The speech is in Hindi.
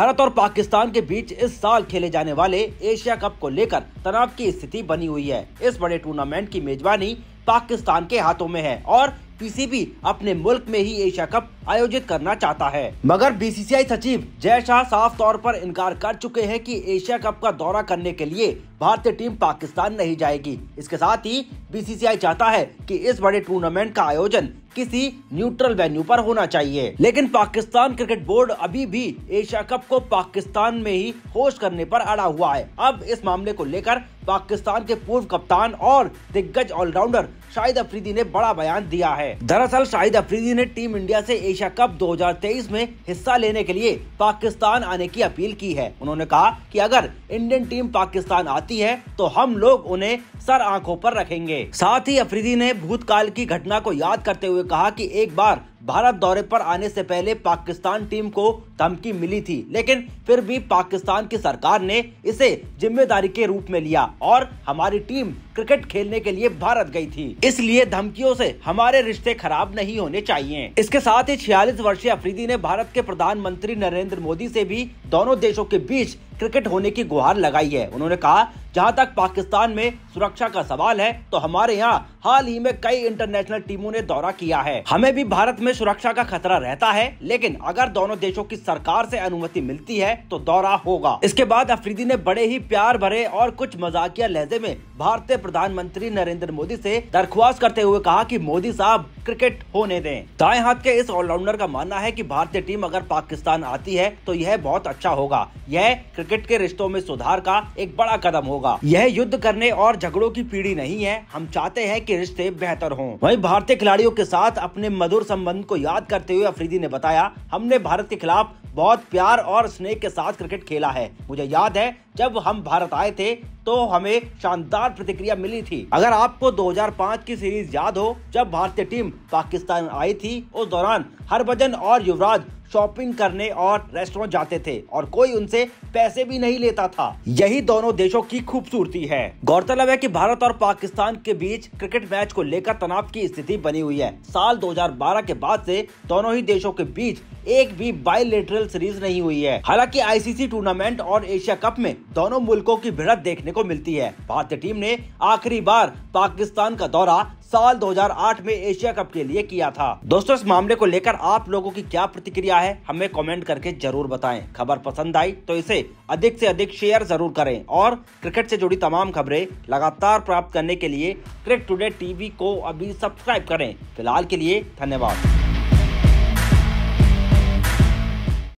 भारत और पाकिस्तान के बीच इस साल खेले जाने वाले एशिया कप को लेकर तनाव की स्थिति बनी हुई है इस बड़े टूर्नामेंट की मेजबानी पाकिस्तान के हाथों में है और पीसीबी अपने मुल्क में ही एशिया कप आयोजित करना चाहता है मगर बीसीसीआई सचिव जय शाह साफ तौर पर इनकार कर चुके हैं कि एशिया कप का दौरा करने के लिए भारतीय टीम पाकिस्तान नहीं जाएगी इसके साथ ही बीसीसीआई चाहता है कि इस बड़े टूर्नामेंट का आयोजन किसी न्यूट्रल वेन्यू पर होना चाहिए लेकिन पाकिस्तान क्रिकेट बोर्ड अभी भी एशिया कप को पाकिस्तान में ही होस्ट करने पर अड़ा हुआ है अब इस मामले को लेकर पाकिस्तान के पूर्व कप्तान और दिग्गज ऑलराउंडर शाहिद अफरीदी ने बड़ा बयान दिया है दरअसल शाहिद अफरीदी ने टीम इंडिया से एशिया कप 2023 में हिस्सा लेने के लिए पाकिस्तान आने की अपील की है उन्होंने कहा कि अगर इंडियन टीम पाकिस्तान आती है तो हम लोग उन्हें सर आंखों पर रखेंगे साथ ही अफरीदी ने भूतकाल की घटना को याद करते हुए कहा कि एक बार भारत दौरे पर आने से पहले पाकिस्तान टीम को धमकी मिली थी लेकिन फिर भी पाकिस्तान की सरकार ने इसे जिम्मेदारी के रूप में लिया और हमारी टीम क्रिकेट खेलने के लिए भारत गई थी इसलिए धमकियों से हमारे रिश्ते खराब नहीं होने चाहिए इसके साथ ही छियालीस वर्षीय अफरीदी ने भारत के प्रधानमंत्री नरेंद्र मोदी से भी दोनों देशों के बीच क्रिकेट होने की गुहार लगाई है उन्होंने कहा जहां तक पाकिस्तान में सुरक्षा का सवाल है तो हमारे यहाँ हाल ही में कई इंटरनेशनल टीमों ने दौरा किया है हमें भी भारत में सुरक्षा का खतरा रहता है लेकिन अगर दोनों देशों की सरकार से अनुमति मिलती है तो दौरा होगा इसके बाद अफरीदी ने बड़े ही प्यार भरे और कुछ मजाकिया लहजे में भारतीय प्रधानमंत्री नरेंद्र मोदी से दरख्वास्त करते हुए कहा कि मोदी साहब क्रिकेट होने दें दाएं हाथ के इस ऑलराउंडर का मानना है कि भारतीय टीम अगर पाकिस्तान आती है तो यह बहुत अच्छा होगा यह क्रिकेट के रिश्तों में सुधार का एक बड़ा कदम होगा यह युद्ध करने और झगड़ों की पीढ़ी नहीं है हम चाहते हैं कि रिश्ते बेहतर हों वहीं भारतीय खिलाड़ियों के साथ अपने मधुर संबंध को याद करते हुए अफरीदी ने बताया हमने भारत के खिलाफ बहुत प्यार और स्नेह के साथ क्रिकेट खेला है मुझे याद है जब हम भारत आए थे तो हमें शानदार प्रतिक्रिया मिली थी अगर आपको 2005 की सीरीज याद हो जब भारतीय टीम पाकिस्तान आई थी उस दौरान हरभजन और युवराज शॉपिंग करने और रेस्टोरेंट जाते थे और कोई उनसे पैसे भी नहीं लेता था यही दोनों देशों की खूबसूरती है गौरतलब है कि भारत और पाकिस्तान के बीच क्रिकेट मैच को लेकर तनाव की स्थिति बनी हुई है साल 2012 के बाद से दोनों ही देशों के बीच एक भी बायोलिटरल सीरीज नहीं हुई है हालांकि आईसीसी टूर्नामेंट और एशिया कप में दोनों मुल्कों की भिड़त देखने को मिलती है भारतीय टीम ने आखिरी बार पाकिस्तान का दौरा साल 2008 में एशिया कप के लिए किया था दोस्तों इस मामले को लेकर आप लोगों की क्या प्रतिक्रिया है हमें कमेंट करके जरूर बताएं खबर पसंद आई तो इसे अधिक से अधिक शेयर जरूर करें और क्रिकेट से जुड़ी तमाम खबरें लगातार प्राप्त करने के लिए क्रिकेट टुडे टीवी को अभी सब्सक्राइब करें फिलहाल के लिए धन्यवाद